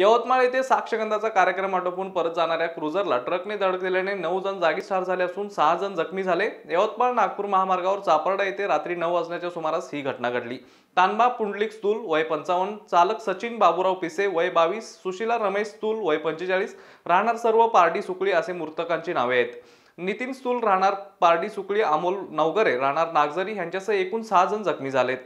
यवतमाळ येथे साक्षगंधाचा कार्यक्रम आटोपून परत जाणाऱ्या क्रुझरला ट्रकने धडक दिल्याने नऊ जण जागीच ठार झाले असून सहा जण जखमी झाले यवतमाळ नागपूर महामार्गावर चापर्डा येथे रात्री नऊ वाजण्याच्या सुमारास ही घटना घडली तानबा पुंडलिक स्तूल वय पंचावन्न चालक सचिन बाबूराव पिसे वय बावीस सुशिला रमेश स्तूल वय पंचेचाळीस राहणार सर्व पारडी सुकळी असे मृतकांची नावे आहेत नितीन स्तूल राहणार पारडी सुकळी अमोल नवगरे राहणार नागझरी यांच्यासह एकूण सहा जण जखमी झालेत